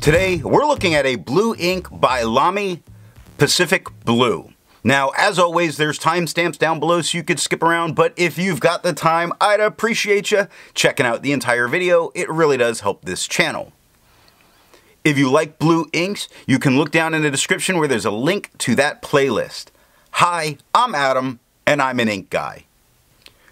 Today, we're looking at a blue ink by Lamy Pacific Blue. Now, as always, there's timestamps down below so you could skip around, but if you've got the time, I'd appreciate you checking out the entire video. It really does help this channel. If you like blue inks, you can look down in the description where there's a link to that playlist. Hi, I'm Adam, and I'm an ink guy.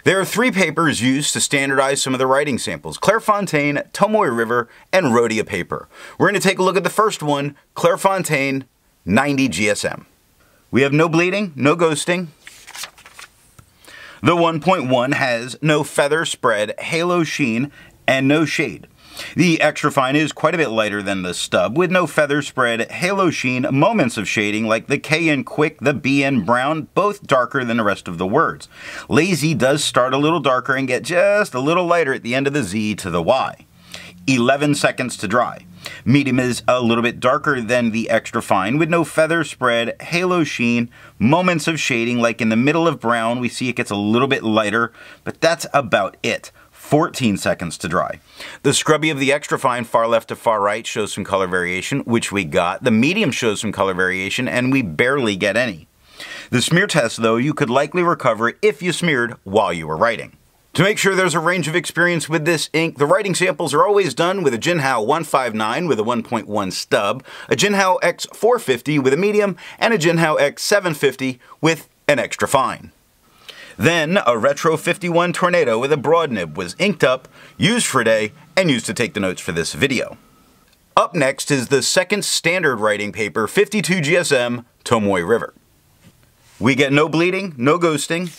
There are three papers used to standardize some of the writing samples, Clairefontaine, Tomoe River, and Rhodia paper. We're going to take a look at the first one, Clairefontaine 90 GSM. We have no bleeding, no ghosting. The 1.1 has no feather spread, halo sheen, and no shade. The extra fine is quite a bit lighter than the stub, with no feather spread, halo sheen, moments of shading like the K and quick, the B and brown, both darker than the rest of the words. Lazy does start a little darker and get just a little lighter at the end of the Z to the Y. 11 seconds to dry. Medium is a little bit darker than the extra fine with no feather spread, halo sheen, moments of shading like in the middle of brown we see it gets a little bit lighter, but that's about it. 14 seconds to dry. The scrubby of the extra fine far left to far right shows some color variation, which we got. The medium shows some color variation, and we barely get any. The smear test, though, you could likely recover if you smeared while you were writing. To make sure there's a range of experience with this ink, the writing samples are always done with a Jinhao 159 with a 1.1 stub, a Jinhao X450 with a medium, and a Jinhao X750 with an extra fine. Then, a retro 51 Tornado with a broad nib was inked up, used for a day, and used to take the notes for this video. Up next is the second standard writing paper, 52 GSM, Tomoy River. We get no bleeding, no ghosting.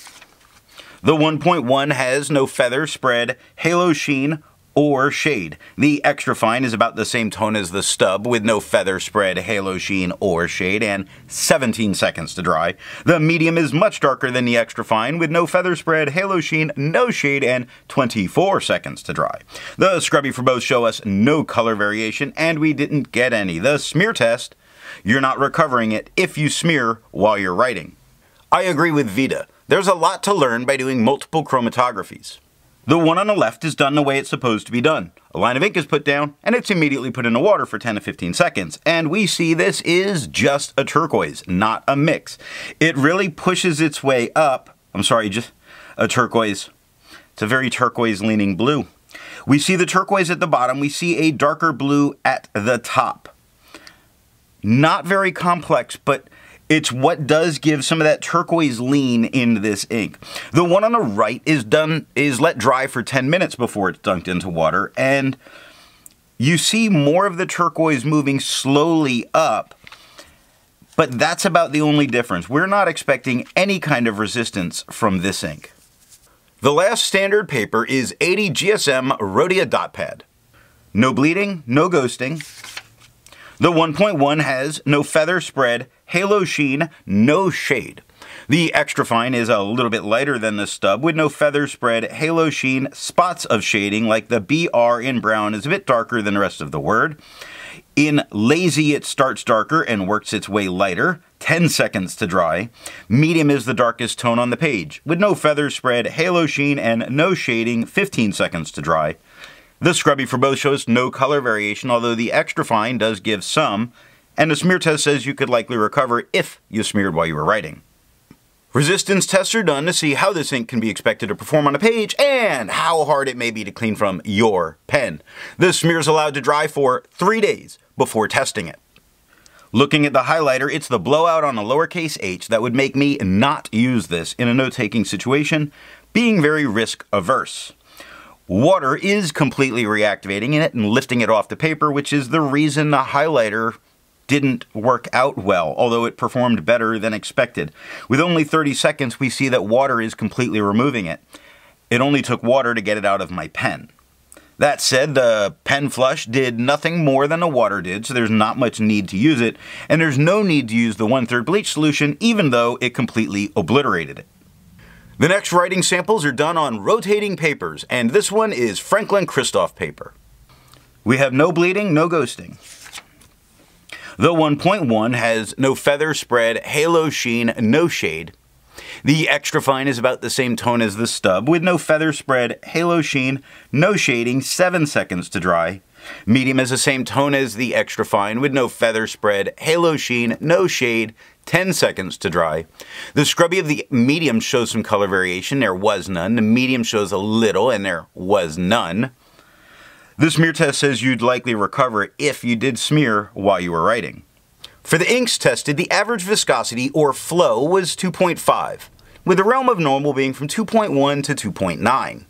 The 1.1 has no feather, spread, halo sheen, or shade. The extra fine is about the same tone as the stub with no feather spread, halo sheen, or shade and 17 seconds to dry. The medium is much darker than the extra fine with no feather spread, halo sheen, no shade and 24 seconds to dry. The scrubby for both show us no color variation and we didn't get any. The smear test, you're not recovering it if you smear while you're writing. I agree with Vita. There's a lot to learn by doing multiple chromatographies. The one on the left is done the way it's supposed to be done. A line of ink is put down, and it's immediately put in the water for 10 to 15 seconds. And we see this is just a turquoise, not a mix. It really pushes its way up. I'm sorry, just a turquoise. It's a very turquoise leaning blue. We see the turquoise at the bottom. We see a darker blue at the top. Not very complex, but it's what does give some of that turquoise lean in this ink. The one on the right is done is let dry for 10 minutes before it's dunked into water and you see more of the turquoise moving slowly up but that's about the only difference. We're not expecting any kind of resistance from this ink. The last standard paper is 80 GSM Rhodia Dot Pad. No bleeding, no ghosting, the 1.1 has no feather spread, halo sheen, no shade. The extra fine is a little bit lighter than the stub with no feather spread, halo sheen, spots of shading like the BR in brown is a bit darker than the rest of the word. In lazy it starts darker and works its way lighter, 10 seconds to dry. Medium is the darkest tone on the page with no feather spread, halo sheen and no shading, 15 seconds to dry. The scrubby for both shows no color variation, although the extra fine does give some, and the smear test says you could likely recover if you smeared while you were writing. Resistance tests are done to see how this ink can be expected to perform on a page and how hard it may be to clean from your pen. This smear is allowed to dry for three days before testing it. Looking at the highlighter, it's the blowout on the lowercase h that would make me not use this in a note-taking situation, being very risk-averse water is completely reactivating it and lifting it off the paper, which is the reason the highlighter didn't work out well, although it performed better than expected. With only 30 seconds, we see that water is completely removing it. It only took water to get it out of my pen. That said, the pen flush did nothing more than the water did, so there's not much need to use it, and there's no need to use the one-third bleach solution even though it completely obliterated it. The next writing samples are done on rotating papers, and this one is Franklin Christoff paper. We have no bleeding, no ghosting. The 1.1 has no feather spread, halo sheen, no shade. The extra fine is about the same tone as the stub, with no feather spread, halo sheen, no shading, 7 seconds to dry. Medium is the same tone as the extra fine, with no feather spread, halo sheen, no shade, 10 seconds to dry. The scrubby of the medium shows some color variation, there was none. The medium shows a little and there was none. This smear test says you'd likely recover if you did smear while you were writing. For the inks tested, the average viscosity or flow was 2.5, with the realm of normal being from 2.1 to 2.9.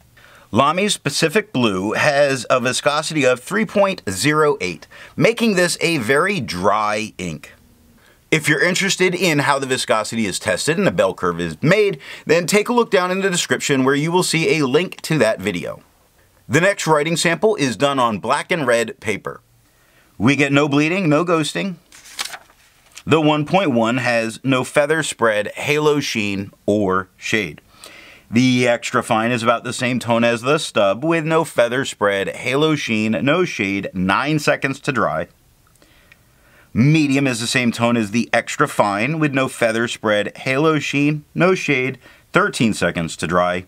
Lami's Pacific Blue has a viscosity of 3.08, making this a very dry ink. If you're interested in how the viscosity is tested and the bell curve is made, then take a look down in the description where you will see a link to that video. The next writing sample is done on black and red paper. We get no bleeding, no ghosting. The 1.1 has no feather spread, halo sheen, or shade. The extra fine is about the same tone as the stub with no feather spread, halo sheen, no shade, 9 seconds to dry. Medium is the same tone as the extra fine with no feather spread, halo sheen, no shade, 13 seconds to dry.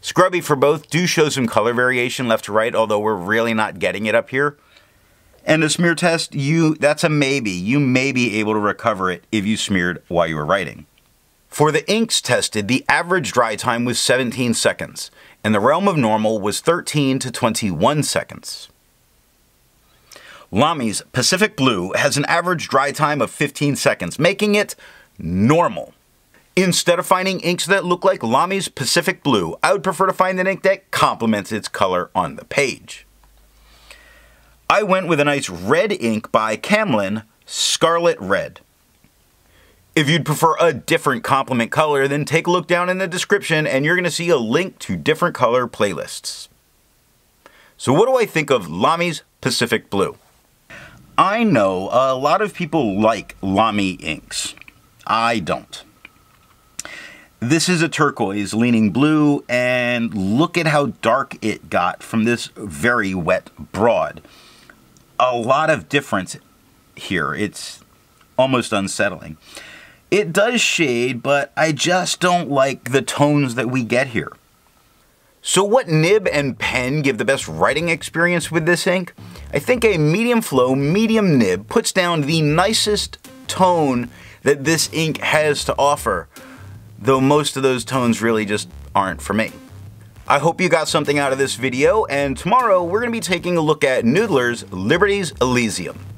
Scrubby for both do show some color variation left to right, although we're really not getting it up here. And the smear test, you that's a maybe. You may be able to recover it if you smeared while you were writing. For the inks tested, the average dry time was 17 seconds, and the realm of normal was 13 to 21 seconds. Lami's Pacific Blue has an average dry time of 15 seconds, making it normal. Instead of finding inks that look like Lami's Pacific Blue, I would prefer to find an ink that complements its color on the page. I went with a nice red ink by Camlin, Scarlet Red. If you'd prefer a different complement color, then take a look down in the description and you're going to see a link to different color playlists. So what do I think of Lami's Pacific Blue? I know a lot of people like Lamy inks. I don't. This is a turquoise leaning blue and look at how dark it got from this very wet broad. A lot of difference here. It's almost unsettling. It does shade, but I just don't like the tones that we get here. So what nib and pen give the best writing experience with this ink? I think a medium flow, medium nib puts down the nicest tone that this ink has to offer, though most of those tones really just aren't for me. I hope you got something out of this video, and tomorrow we're going to be taking a look at Noodler's Liberty's Elysium.